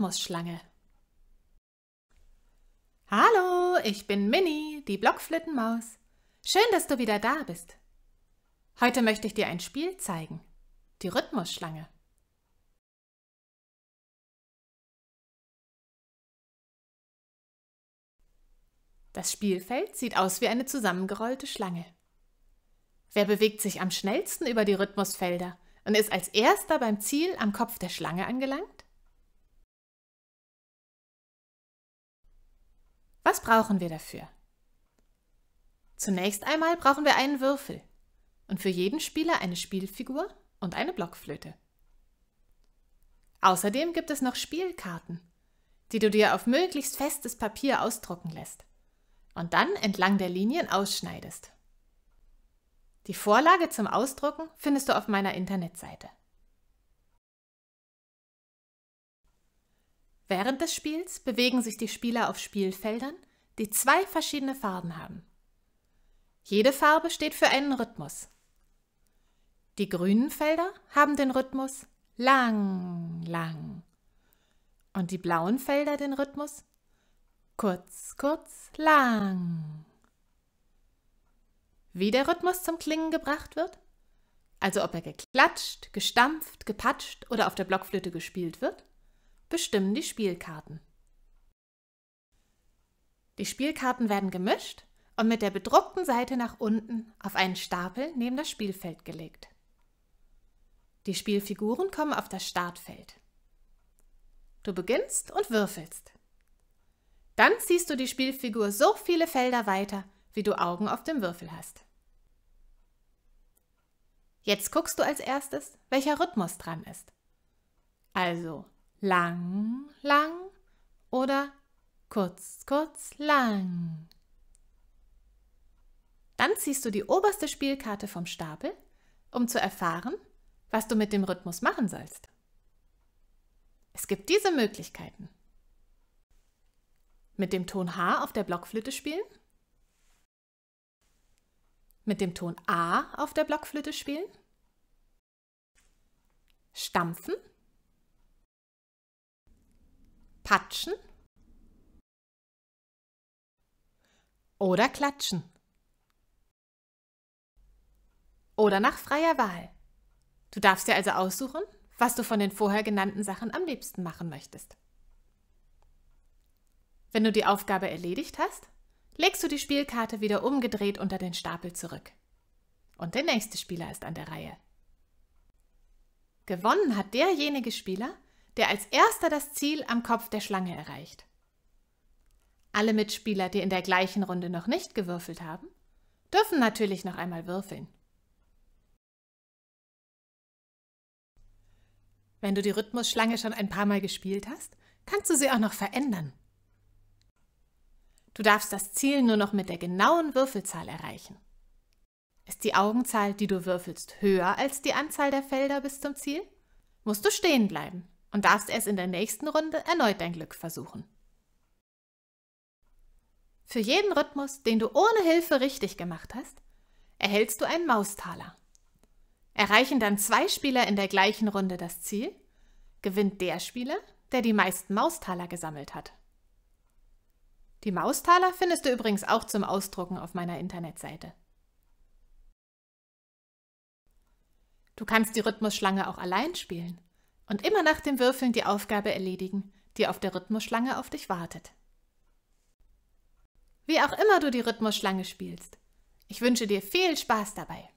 Rhythmusschlange. Hallo, ich bin Minnie, die Blockflittenmaus. Schön, dass du wieder da bist. Heute möchte ich dir ein Spiel zeigen, die Rhythmusschlange. Das Spielfeld sieht aus wie eine zusammengerollte Schlange. Wer bewegt sich am schnellsten über die Rhythmusfelder und ist als erster beim Ziel am Kopf der Schlange angelangt? Was brauchen wir dafür? Zunächst einmal brauchen wir einen Würfel und für jeden Spieler eine Spielfigur und eine Blockflöte. Außerdem gibt es noch Spielkarten, die du dir auf möglichst festes Papier ausdrucken lässt und dann entlang der Linien ausschneidest. Die Vorlage zum Ausdrucken findest du auf meiner Internetseite. Während des Spiels bewegen sich die Spieler auf Spielfeldern, die zwei verschiedene Farben haben. Jede Farbe steht für einen Rhythmus. Die grünen Felder haben den Rhythmus lang, lang und die blauen Felder den Rhythmus kurz, kurz, lang. Wie der Rhythmus zum Klingen gebracht wird, also ob er geklatscht, gestampft, gepatscht oder auf der Blockflöte gespielt wird, bestimmen die Spielkarten. Die Spielkarten werden gemischt und mit der bedruckten Seite nach unten auf einen Stapel neben das Spielfeld gelegt. Die Spielfiguren kommen auf das Startfeld. Du beginnst und würfelst. Dann ziehst du die Spielfigur so viele Felder weiter, wie du Augen auf dem Würfel hast. Jetzt guckst du als erstes, welcher Rhythmus dran ist. Also lang, lang oder kurz, kurz, lang. Dann ziehst du die oberste Spielkarte vom Stapel, um zu erfahren, was du mit dem Rhythmus machen sollst. Es gibt diese Möglichkeiten. Mit dem Ton H auf der Blockflöte spielen. Mit dem Ton A auf der Blockflöte spielen. Stampfen Patschen oder klatschen oder nach freier Wahl. Du darfst dir also aussuchen, was du von den vorher genannten Sachen am liebsten machen möchtest. Wenn du die Aufgabe erledigt hast, legst du die Spielkarte wieder umgedreht unter den Stapel zurück. Und der nächste Spieler ist an der Reihe. Gewonnen hat derjenige Spieler, der als erster das Ziel am Kopf der Schlange erreicht. Alle Mitspieler, die in der gleichen Runde noch nicht gewürfelt haben, dürfen natürlich noch einmal würfeln. Wenn du die Rhythmusschlange schon ein paar Mal gespielt hast, kannst du sie auch noch verändern. Du darfst das Ziel nur noch mit der genauen Würfelzahl erreichen. Ist die Augenzahl, die du würfelst, höher als die Anzahl der Felder bis zum Ziel, musst du stehen bleiben und darfst erst in der nächsten Runde erneut dein Glück versuchen. Für jeden Rhythmus, den du ohne Hilfe richtig gemacht hast, erhältst du einen Maustaler. Erreichen dann zwei Spieler in der gleichen Runde das Ziel, gewinnt der Spieler, der die meisten Maustaler gesammelt hat. Die Maustaler findest du übrigens auch zum Ausdrucken auf meiner Internetseite. Du kannst die Rhythmusschlange auch allein spielen und immer nach dem Würfeln die Aufgabe erledigen, die auf der Rhythmusschlange auf dich wartet. Wie auch immer du die Rhythmusschlange spielst, ich wünsche dir viel Spaß dabei.